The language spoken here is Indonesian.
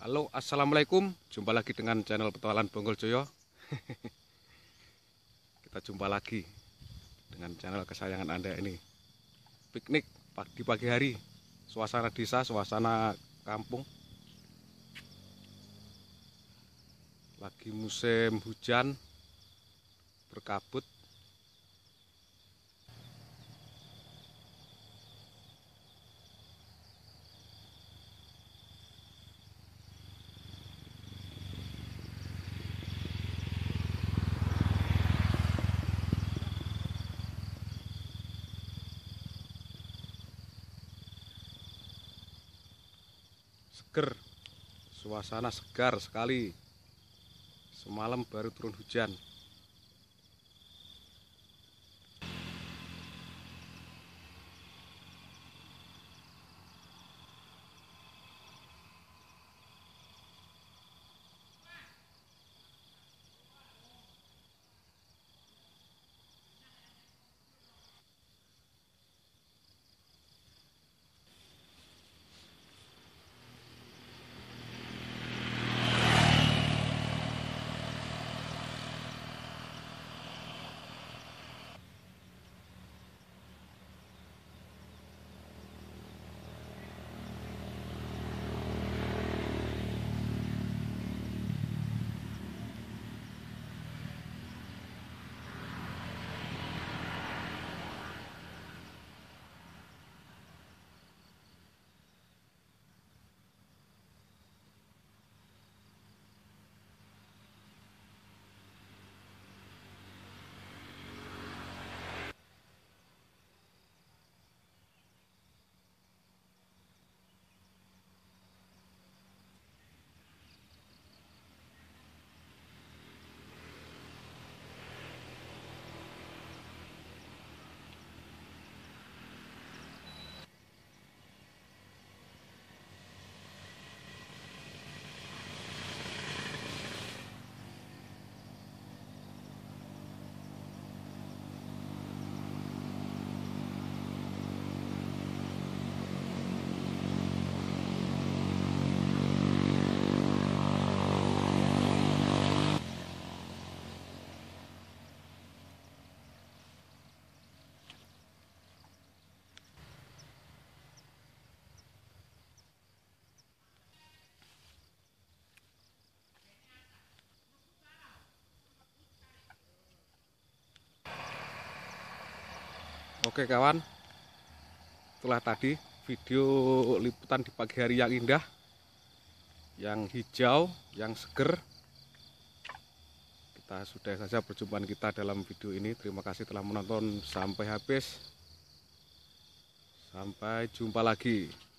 Halo, Assalamualaikum. Jumpa lagi dengan channel petualangan Bonggol Joyo. Kita jumpa lagi dengan channel kesayangan Anda ini. Piknik pagi-pagi hari. Suasana desa, suasana kampung. Lagi musim hujan berkabut seger suasana segar sekali semalam baru turun hujan Oke kawan, itulah tadi video liputan di pagi hari yang indah, yang hijau, yang seger. Kita sudah saja perjumpaan kita dalam video ini. Terima kasih telah menonton sampai habis. Sampai jumpa lagi.